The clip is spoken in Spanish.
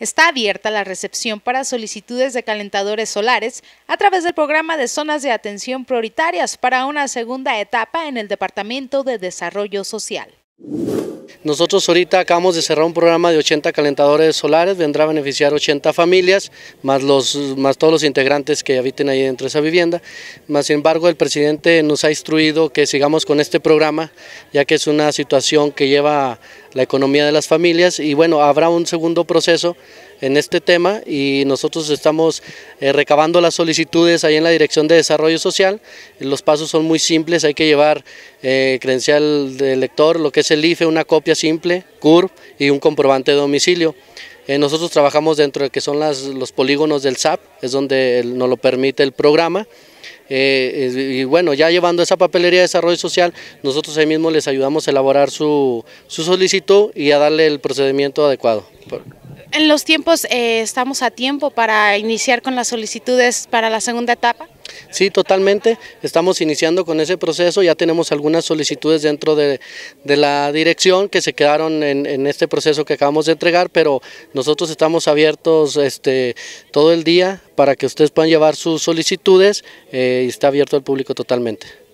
Está abierta la recepción para solicitudes de calentadores solares a través del programa de zonas de atención prioritarias para una segunda etapa en el Departamento de Desarrollo Social. Nosotros ahorita acabamos de cerrar un programa de 80 calentadores solares, vendrá a beneficiar 80 familias, más, los, más todos los integrantes que habiten ahí dentro de esa vivienda. sin embargo, el presidente nos ha instruido que sigamos con este programa, ya que es una situación que lleva la economía de las familias y bueno, habrá un segundo proceso en este tema y nosotros estamos eh, recabando las solicitudes ahí en la Dirección de Desarrollo Social. Los pasos son muy simples, hay que llevar eh, credencial del lector, lo que es el IFE, una copia simple, CURP y un comprobante de domicilio. Eh, nosotros trabajamos dentro de que son las, los polígonos del SAP, es donde nos lo permite el programa. Eh, y bueno, ya llevando esa papelería de desarrollo social, nosotros ahí mismo les ayudamos a elaborar su, su solicitud y a darle el procedimiento adecuado. ¿En los tiempos eh, estamos a tiempo para iniciar con las solicitudes para la segunda etapa? Sí, totalmente. Estamos iniciando con ese proceso. Ya tenemos algunas solicitudes dentro de, la dirección que se quedaron en, en, este proceso que acabamos de entregar, pero nosotros estamos abiertos este, todo el día para que ustedes puedan llevar sus solicitudes eh, y está abierto al público totalmente.